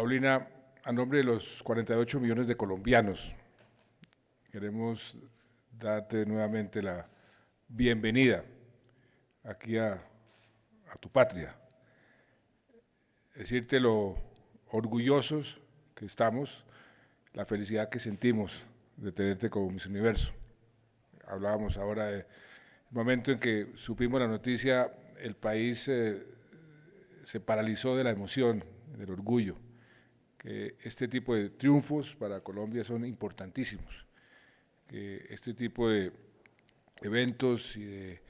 Paulina, a nombre de los 48 millones de colombianos, queremos darte nuevamente la bienvenida aquí a, tu patria. Decirte lo orgullosos que estamos, la felicidad que sentimos de tenerte como Miss Universo. Hablábamos ahora del momento en que supimos la noticia, el país eh, se paralizó de la emoción, del orgullo que este tipo de triunfos para Colombia son importantísimos, que este tipo de eventos y de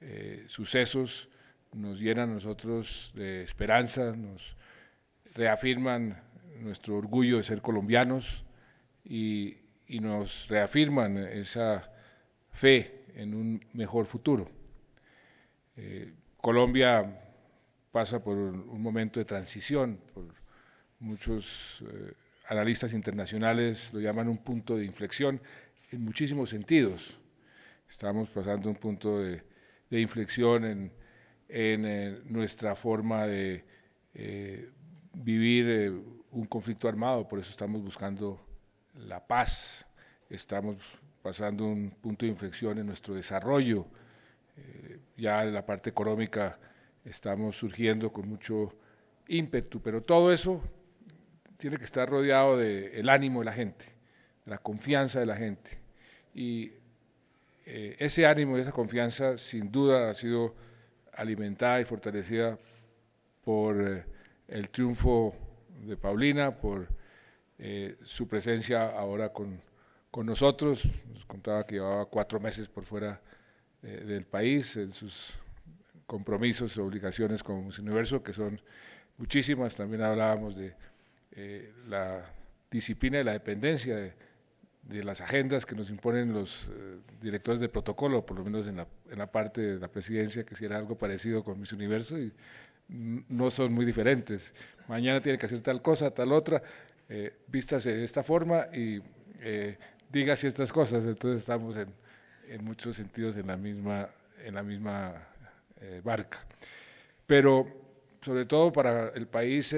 eh, sucesos nos llenan a nosotros de esperanza, nos reafirman nuestro orgullo de ser colombianos y, nos reafirman esa fe en un mejor futuro. Eh, Colombia pasa por un momento de transición, muchos eh, analistas internacionales lo llaman un punto de inflexión en muchísimos sentidos. Estamos pasando un punto de, inflexión en, eh, nuestra forma de eh, vivir un conflicto armado, por eso estamos buscando la paz, estamos pasando un punto de inflexión en nuestro desarrollo, ya en la parte económica estamos surgiendo con mucho ímpetu, pero todo eso tiene que estar rodeado del ánimo de la gente, de la confianza de la gente. Y eh, ese ánimo y esa confianza sin duda ha sido alimentada y fortalecida por eh, el triunfo de Paulina, por eh, su presencia ahora con, nosotros. Nos contaba que llevaba cuatro meses por fuera del país en sus compromisos, obligaciones con el Universo, que son muchísimas. También hablábamos de eh, la disciplina y la dependencia de, las agendas que nos imponen los eh, directores de protocolo, por lo menos en la, en la parte de la presidencia, que si era algo parecido con Miss Universo, y no son muy diferentes. Mañana tiene que hacer tal cosa, tal otra, eh, vístase de esta forma y eh, diga ciertas cosas. Entonces estamos en, en muchos sentidos en la misma, en la misma barca. Pero sobre todo para el país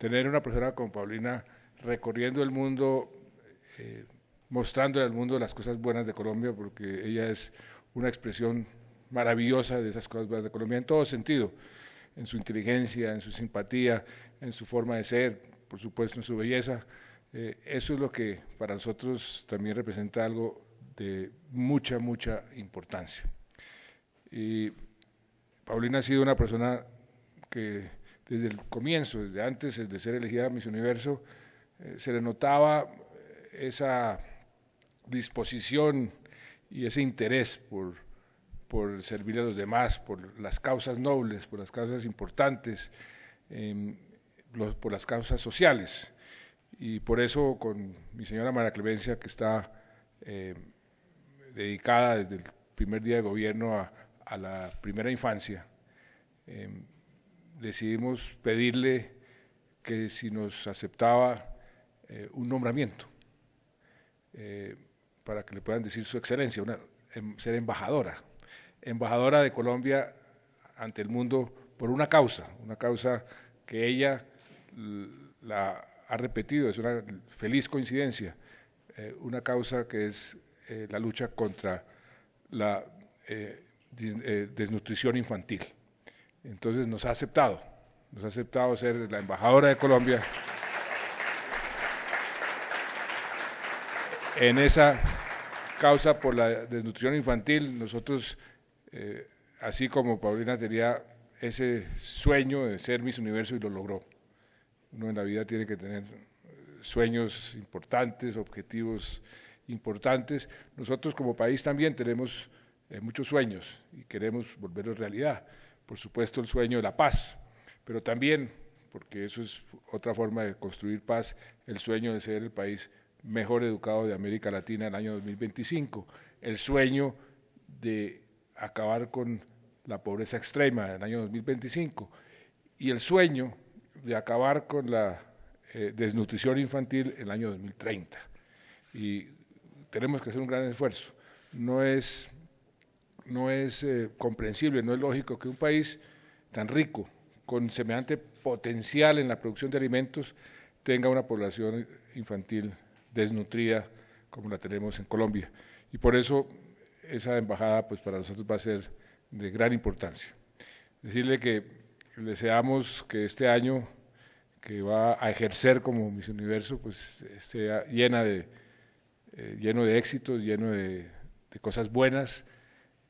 tener una persona como Paulina recorriendo el mundo, eh, mostrando al mundo las cosas buenas de Colombia, porque ella es una expresión maravillosa de esas cosas buenas de Colombia en todo sentido, en su inteligencia, en su simpatía, en su forma de ser, por supuesto en su belleza. Eh, eso es lo que para nosotros también representa algo de mucha, mucha importancia. Y Paulina ha sido una persona que desde el comienzo, desde antes de ser elegida Miss Universo, eh, se le notaba eh, esa disposición y ese interés por, servir a los demás, por las causas nobles, por las causas importantes, em, por las causas sociales. Y por eso con mi señora María Clemencia, que está em, dedicada desde el primer día de gobierno a, la primera infancia, em, decidimos pedirle que si nos aceptaba eh, un nombramiento eh, para que le puedan decir su excelencia, em, ser embajadora, embajadora de Colombia ante el mundo por una causa, una causa que ella la ha repetido, es una feliz coincidencia, eh, una causa que es la lucha contra la desnutrición infantil. Entonces nos ha aceptado, nos ha aceptado ser la embajadora de Colombia. En esa causa por la desnutrición infantil, nosotros, eh, así como Paulina tenía ese sueño de ser Miss Universo y lo logró. Uno en la vida tiene que tener eh, sueños importantes, objetivos importantes. Nosotros como país también tenemos eh, muchos sueños y queremos volverlos realidad por supuesto, el sueño de la paz, pero también, porque eso es otra forma de construir paz, el sueño de ser el país mejor educado de América Latina en el año 2025, el sueño de acabar con la pobreza extrema en el año 2025 y el sueño de acabar con la eh, desnutrición infantil en el año 2030. Y tenemos que hacer un gran esfuerzo. No es no es eh, comprensible, no es lógico que un país tan rico, con semejante potencial en la producción de alimentos, tenga una población infantil desnutrida como la tenemos en Colombia. Y por eso esa embajada pues para nosotros va a ser de gran importancia. Decirle que deseamos que este año que va a ejercer como Miss Universo pues esté llena de, eh, lleno de éxitos, lleno de cosas buenas,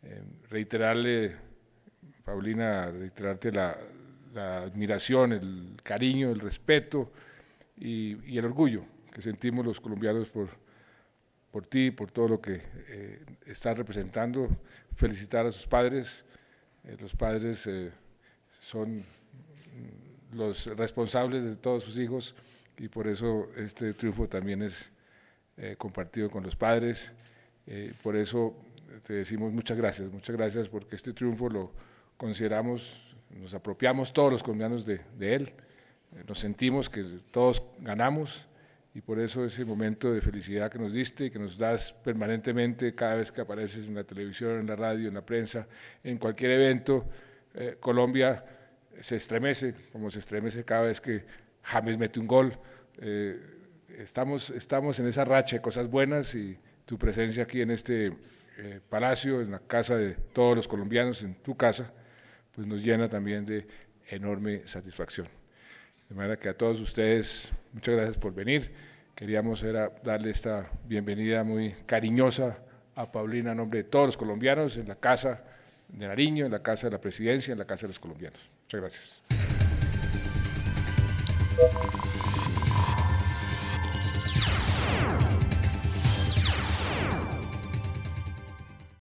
Em, reiterarle, Paulina, reiterarte la, admiración, el cariño, el respeto y, el orgullo que sentimos los colombianos por, por ti, por todo lo que eh, estás representando. Felicitar a sus padres. Eh, los padres eh, son mm, los responsables de todos sus hijos y por eso este triunfo también es compartido con los padres. por eso te decimos muchas gracias, muchas gracias porque este triunfo lo consideramos, nos apropiamos todos los colombianos de, él, eh, nos sentimos que todos ganamos y por eso ese momento de felicidad que nos diste y que nos das permanentemente cada vez que apareces en la televisión, en la radio, en la prensa, en cualquier evento, eh, Colombia se estremece, como se estremece cada vez que James mete un gol. Eh, estamos, estamos en esa racha de cosas buenas y tu presencia aquí en este eh, palacio, en la casa de todos los colombianos, en tu casa, pues nos llena también de enorme satisfacción. De manera que a todos ustedes, muchas gracias por venir. Queríamos era darle esta bienvenida muy cariñosa a Paulina a nombre de todos los colombianos, en la casa de Nariño, en la casa de la presidencia, en la casa de los colombianos. Muchas gracias.